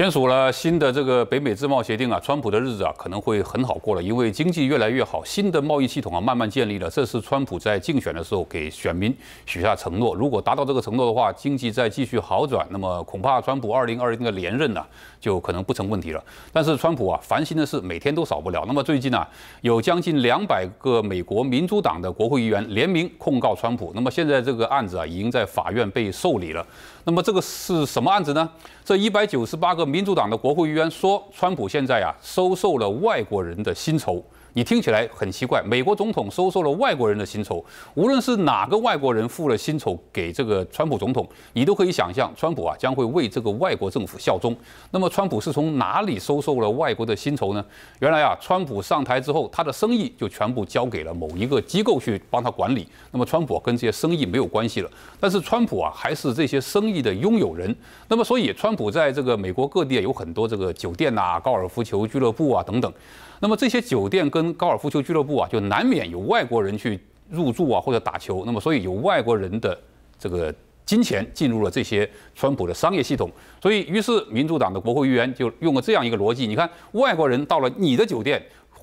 签署了新的这个北美自贸协定啊，川普的日子啊可能会很好过了，因为经济越来越好，新的贸易系统啊慢慢建立了。这是川普在竞选的时候给选民许下承诺，如果达到这个承诺的话，经济再继续好转，那么恐怕川普二零二零的连任呢就可能不成问题了。但是川普啊，烦心的事每天都少不了。那么最近呢，有将近两百个美国民主党的国会议员联名控告川普，那么现在这个案子啊已经在法院被受理了。那么这个是什么案子呢？这一百九十八个民主党的国会议员说，川普现在啊收受了外国人的薪酬。你听起来很奇怪，美国总统收受了外国人的薪酬，无论是哪个外国人付了薪酬给这个川普总统，你都可以想象，川普啊将会为这个外国政府效忠。那么川普是从哪里收受了外国的薪酬呢？原来啊，川普上台之后，他的生意就全部交给了某一个机构去帮他管理。那么川普跟这些生意没有关系了，但是川普啊还是这些生意的拥有人。那么所以川普在这个美国各地有很多这个酒店呐、高尔夫球俱乐部啊等等。那么这些酒店跟高尔夫球俱乐部啊，就难免有外国人去入住啊或者打球，那么所以有外国人的这个金钱进入了这些川普的商业系统，所以于是民主党的国会议员就用了这样一个逻辑：你看，外国人到了你的酒店。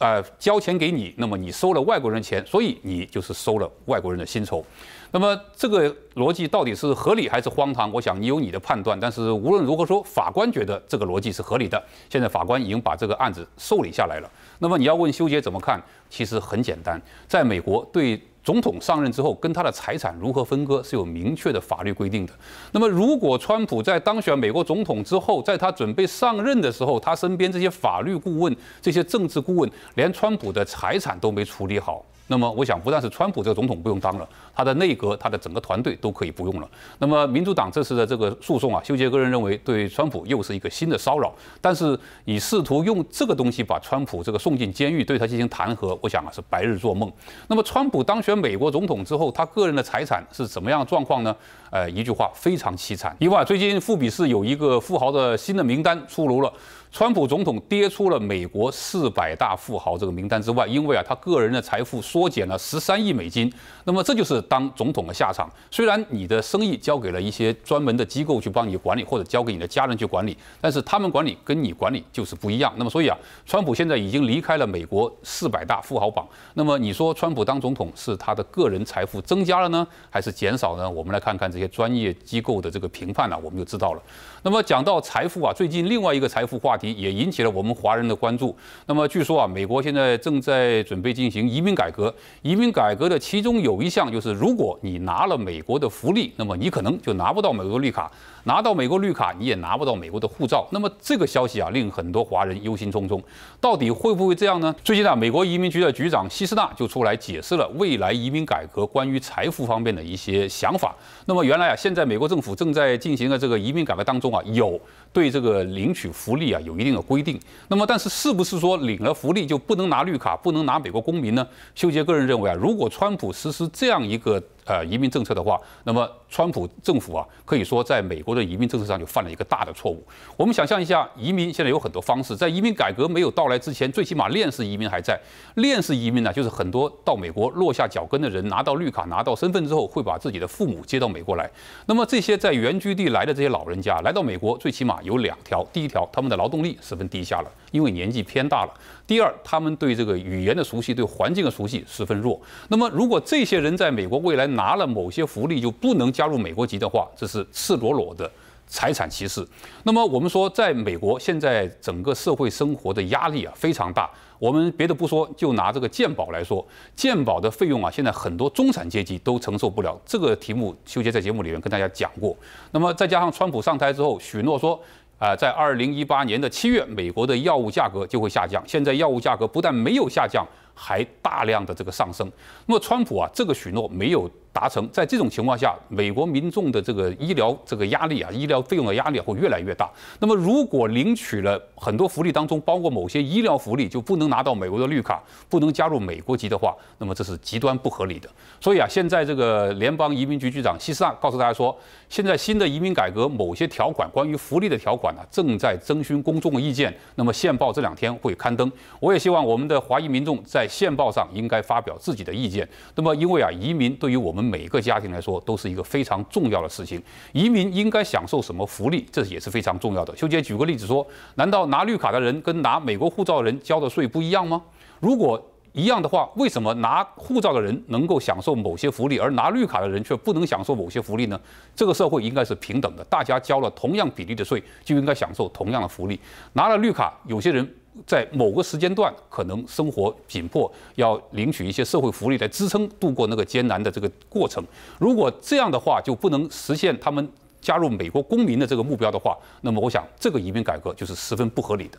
呃，交钱给你，那么你收了外国人钱，所以你就是收了外国人的薪酬。那么这个逻辑到底是合理还是荒唐？我想你有你的判断，但是无论如何，说法官觉得这个逻辑是合理的。现在法官已经把这个案子受理下来了。那么你要问修杰怎么看？其实很简单，在美国对。总统上任之后，跟他的财产如何分割是有明确的法律规定的。那么，如果川普在当选美国总统之后，在他准备上任的时候，他身边这些法律顾问、这些政治顾问，连川普的财产都没处理好。那么我想，不但是川普这个总统不用当了，他的内阁、他的整个团队都可以不用了。那么民主党这次的这个诉讼啊，修杰克人认为对川普又是一个新的骚扰。但是你试图用这个东西把川普这个送进监狱，对他进行弹劾，我想啊是白日做梦。那么川普当选美国总统之后，他个人的财产是怎么样状况呢？呃，一句话非常凄惨。另外，最近富比士有一个富豪的新的名单出炉了。川普总统跌出了美国四百大富豪这个名单之外，因为啊，他个人的财富缩减了十三亿美金。那么这就是当总统的下场。虽然你的生意交给了一些专门的机构去帮你管理，或者交给你的家人去管理，但是他们管理跟你管理就是不一样。那么所以啊，川普现在已经离开了美国四百大富豪榜。那么你说川普当总统是他的个人财富增加了呢，还是减少呢？我们来看看这些专业机构的这个评判呢，我们就知道了。那么讲到财富啊，最近另外一个财富话。也引起了我们华人的关注。那么据说啊，美国现在正在准备进行移民改革。移民改革的其中有一项就是，如果你拿了美国的福利，那么你可能就拿不到美国绿卡。拿到美国绿卡，你也拿不到美国的护照。那么这个消息啊，令很多华人忧心忡忡。到底会不会这样呢？最近啊，美国移民局的局长希斯纳就出来解释了未来移民改革关于财富方面的一些想法。那么原来啊，现在美国政府正在进行的这个移民改革当中啊，有。对这个领取福利啊有一定的规定，那么但是是不是说领了福利就不能拿绿卡，不能拿美国公民呢？修杰个人认为啊，如果川普实施这样一个。呃，移民政策的话，那么川普政府啊，可以说在美国的移民政策上就犯了一个大的错误。我们想象一下，移民现在有很多方式，在移民改革没有到来之前，最起码链式移民还在。链式移民呢，就是很多到美国落下脚跟的人，拿到绿卡、拿到身份之后，会把自己的父母接到美国来。那么这些在原居地来的这些老人家来到美国，最起码有两条：第一条，他们的劳动力十分低下了，因为年纪偏大了；第二，他们对这个语言的熟悉、对环境的熟悉十分弱。那么如果这些人在美国未来拿拿了某些福利就不能加入美国籍的话，这是赤裸裸的财产歧视。那么我们说，在美国现在整个社会生活的压力啊非常大。我们别的不说，就拿这个鉴宝来说，鉴宝的费用啊，现在很多中产阶级都承受不了。这个题目，秋杰在节目里面跟大家讲过。那么再加上川普上台之后，许诺说啊，在二零一八年的七月，美国的药物价格就会下降。现在药物价格不但没有下降，还大量的这个上升。那么川普啊，这个许诺没有。达成，在这种情况下，美国民众的这个医疗这个压力啊，医疗费用的压力会越来越大。那么，如果领取了很多福利当中，包括某些医疗福利，就不能拿到美国的绿卡，不能加入美国籍的话，那么这是极端不合理的。所以啊，现在这个联邦移民局局长希斯纳告诉大家说，现在新的移民改革某些条款，关于福利的条款呢，正在征询公众的意见。那么，线报这两天会刊登。我也希望我们的华裔民众在线报上应该发表自己的意见。那么，因为啊，移民对于我们。每个家庭来说都是一个非常重要的事情。移民应该享受什么福利，这也是非常重要的。修杰举个例子说，难道拿绿卡的人跟拿美国护照的人交的税不一样吗？如果一样的话，为什么拿护照的人能够享受某些福利，而拿绿卡的人却不能享受某些福利呢？这个社会应该是平等的，大家交了同样比例的税，就应该享受同样的福利。拿了绿卡，有些人。在某个时间段，可能生活紧迫，要领取一些社会福利来支撑度过那个艰难的这个过程。如果这样的话，就不能实现他们加入美国公民的这个目标的话，那么我想这个移民改革就是十分不合理的。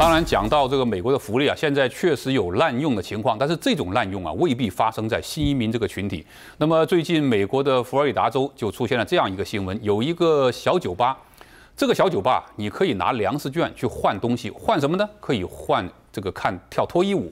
当然，讲到这个美国的福利啊，现在确实有滥用的情况，但是这种滥用啊，未必发生在新移民这个群体。那么，最近美国的佛罗里达州就出现了这样一个新闻：有一个小酒吧，这个小酒吧你可以拿粮食券去换东西，换什么呢？可以换这个看跳脱衣舞。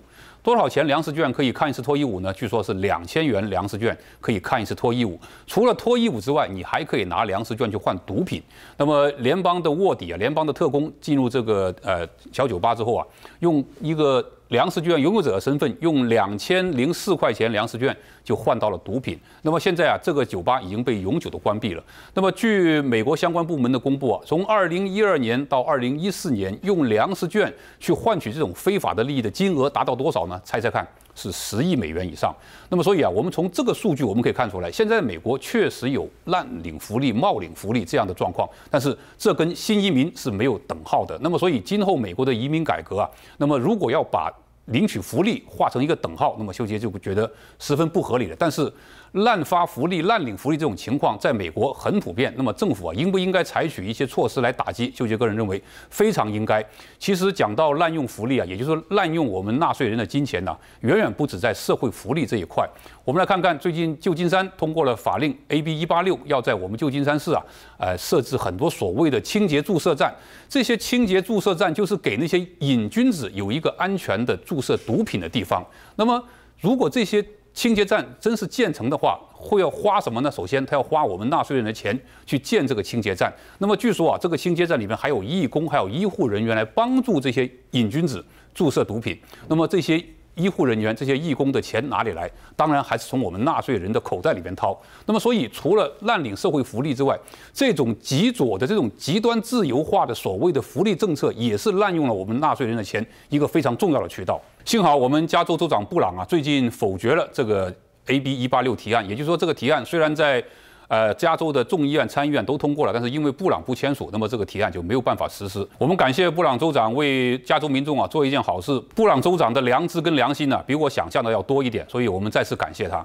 多少钱粮食券可以看一次脱衣舞呢？据说是两千元粮食券可以看一次脱衣舞。除了脱衣舞之外，你还可以拿粮食券去换毒品。那么联邦的卧底啊，联邦的特工进入这个呃小酒吧之后啊，用一个粮食券拥有者的身份，用两千零四块钱粮食券就换到了毒品。那么现在啊，这个酒吧已经被永久的关闭了。那么据美国相关部门的公布啊，从二零一二年到二零一四年，用粮食券去换取这种非法的利益的金额达到多少呢？猜猜看，是十亿美元以上。那么，所以啊，我们从这个数据，我们可以看出来，现在美国确实有滥领福利、冒领福利这样的状况。但是，这跟新移民是没有等号的。那么，所以今后美国的移民改革啊，那么如果要把领取福利画成一个等号，那么修杰就觉得十分不合理了。但是，滥发福利、滥领福利这种情况在美国很普遍。那么政府啊，应不应该采取一些措施来打击？纠结个人认为非常应该。其实讲到滥用福利啊，也就是说滥用我们纳税人的金钱呢，远远不止在社会福利这一块。我们来看看，最近旧金山通过了法令 A B 一八六，要在我们旧金山市啊，呃，设置很多所谓的清洁注射站。这些清洁注射站就是给那些瘾君子有一个安全的注射毒品的地方。那么如果这些清洁站真是建成的话，会要花什么呢？首先，他要花我们纳税人的钱去建这个清洁站。那么，据说啊，这个清洁站里面还有义工，还有医护人员来帮助这些瘾君子注射毒品。那么这些。医护人员这些义工的钱哪里来？当然还是从我们纳税人的口袋里面掏。那么，所以除了滥领社会福利之外，这种极左的这种极端自由化的所谓的福利政策，也是滥用了我们纳税人的钱一个非常重要的渠道。幸好我们加州州长布朗啊，最近否决了这个 A B 一八六提案，也就是说，这个提案虽然在。呃，加州的众议院、参议院都通过了，但是因为布朗不签署，那么这个提案就没有办法实施。我们感谢布朗州长为加州民众啊做一件好事。布朗州长的良知跟良心呢，比我想象的要多一点，所以我们再次感谢他。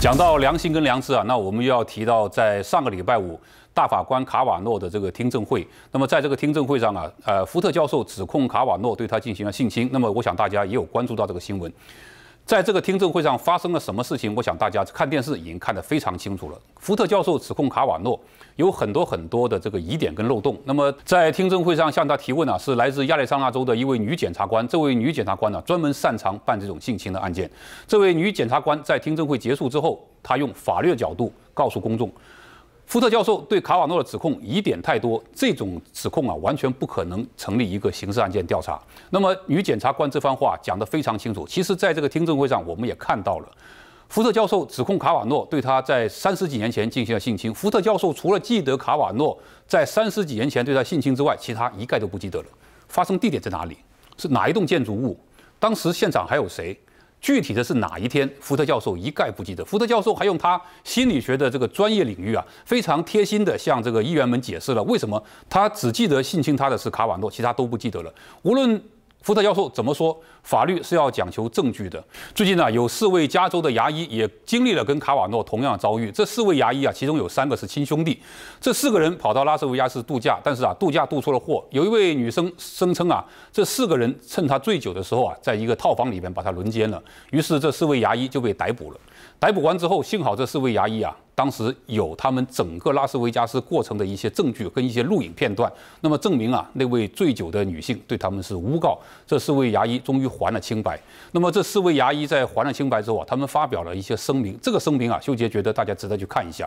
讲到良心跟良知啊，那我们又要提到在上个礼拜五。大法官卡瓦诺的这个听证会，那么在这个听证会上啊，呃，福特教授指控卡瓦诺对他进行了性侵。那么我想大家也有关注到这个新闻。在这个听证会上发生了什么事情？我想大家看电视已经看得非常清楚了。福特教授指控卡瓦诺有很多很多的这个疑点跟漏洞。那么在听证会上向他提问呢，是来自亚利桑那州的一位女检察官。这位女检察官呢，专门擅长办这种性侵的案件。这位女检察官在听证会结束之后，她用法律角度告诉公众。福特教授对卡瓦诺的指控疑点太多，这种指控啊，完全不可能成立。一个刑事案件调查，那么女检察官这番话讲得非常清楚。其实，在这个听证会上，我们也看到了，福特教授指控卡瓦诺对他在三十几年前进行了性侵。福特教授除了记得卡瓦诺在三十几年前对他性侵之外，其他一概都不记得了。发生地点在哪里？是哪一栋建筑物？当时现场还有谁？具体的是哪一天？福特教授一概不记得。福特教授还用他心理学的这个专业领域啊，非常贴心地向这个议员们解释了为什么他只记得性侵他的是卡瓦诺，其他都不记得了。无论。福特教授怎么说？法律是要讲求证据的。最近呢，有四位加州的牙医也经历了跟卡瓦诺同样的遭遇。这四位牙医啊，其中有三个是亲兄弟。这四个人跑到拉斯维加斯度假，但是啊，度假度出了祸。有一位女生声称啊，这四个人趁她醉酒的时候啊，在一个套房里边把她轮奸了。于是这四位牙医就被逮捕了。逮捕完之后，幸好这四位牙医啊，当时有他们整个拉斯维加斯过程的一些证据跟一些录影片段，那么证明啊，那位醉酒的女性对他们是诬告，这四位牙医终于还了清白。那么这四位牙医在还了清白之后啊，他们发表了一些声明，这个声明啊，修杰觉得大家值得去看一下。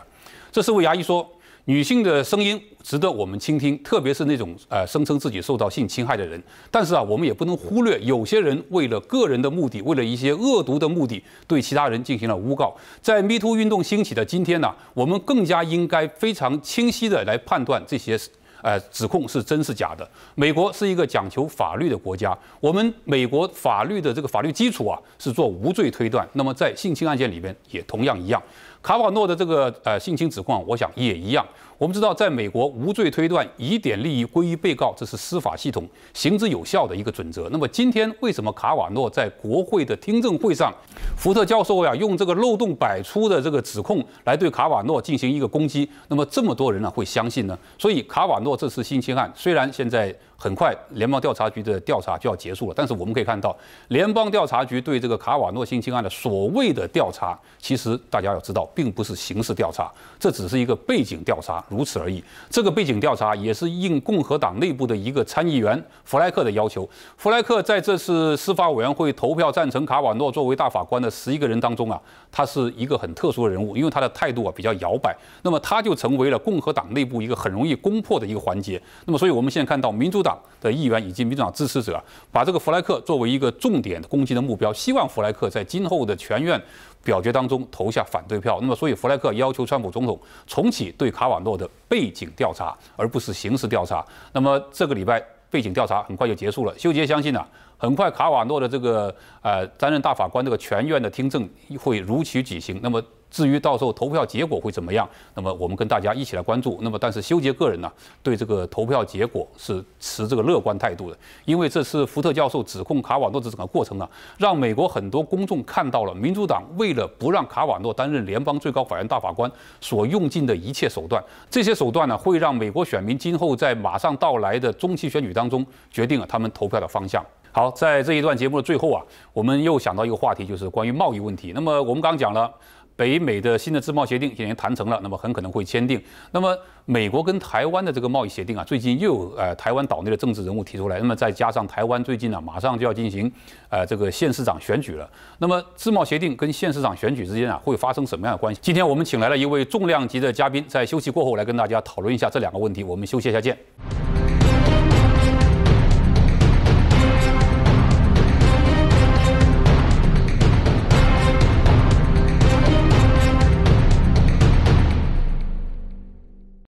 这四位牙医说。女性的声音值得我们倾听，特别是那种呃声称自己受到性侵害的人。但是啊，我们也不能忽略有些人为了个人的目的，为了一些恶毒的目的，对其他人进行了诬告。在 Me Too 运动兴起的今天呢，我们更加应该非常清晰的来判断这些。呃，指控是真是假的？美国是一个讲求法律的国家，我们美国法律的这个法律基础啊，是做无罪推断。那么在性侵案件里边也同样一样，卡瓦诺的这个呃性侵指控，我想也一样。我们知道，在美国，无罪推断、疑点利益归于被告，这是司法系统行之有效的一个准则。那么，今天为什么卡瓦诺在国会的听证会上，福特教授呀用这个漏洞百出的这个指控来对卡瓦诺进行一个攻击？那么，这么多人呢会相信呢？所以，卡瓦诺这次性侵案虽然现在很快联邦调查局的调查就要结束了，但是我们可以看到，联邦调查局对这个卡瓦诺性侵案的所谓的调查，其实大家要知道，并不是刑事调查，这只是一个背景调查。如此而已。这个背景调查也是应共和党内部的一个参议员弗莱克的要求。弗莱克在这次司法委员会投票赞成卡瓦诺作为大法官的十一个人当中啊，他是一个很特殊的人物，因为他的态度啊比较摇摆。那么他就成为了共和党内部一个很容易攻破的一个环节。那么，所以我们现在看到民主党的议员以及民主党支持者把这个弗莱克作为一个重点攻击的目标，希望弗莱克在今后的全院。表决当中投下反对票，那么所以弗莱克要求川普总统重启对卡瓦诺的背景调查，而不是刑事调查。那么这个礼拜背景调查很快就结束了，修杰相信啊，很快卡瓦诺的这个呃担任大法官这个全院的听证会如期举行。那么。至于到时候投票结果会怎么样，那么我们跟大家一起来关注。那么，但是修杰个人呢，对这个投票结果是持这个乐观态度的，因为这次福特教授指控卡瓦诺的整个过程呢，让美国很多公众看到了民主党为了不让卡瓦诺担任联邦最高法院大法官所用尽的一切手段。这些手段呢，会让美国选民今后在马上到来的中期选举当中决定了他们投票的方向。好，在这一段节目的最后啊，我们又想到一个话题，就是关于贸易问题。那么我们刚讲了。北美的新的自贸协定已经谈成了，那么很可能会签订。那么美国跟台湾的这个贸易协定啊，最近又有呃台湾岛内的政治人物提出来。那么再加上台湾最近呢，马上就要进行呃这个县市长选举了。那么自贸协定跟县市长选举之间啊，会发生什么样的关系？今天我们请来了一位重量级的嘉宾，在休息过后来跟大家讨论一下这两个问题。我们休息一下见。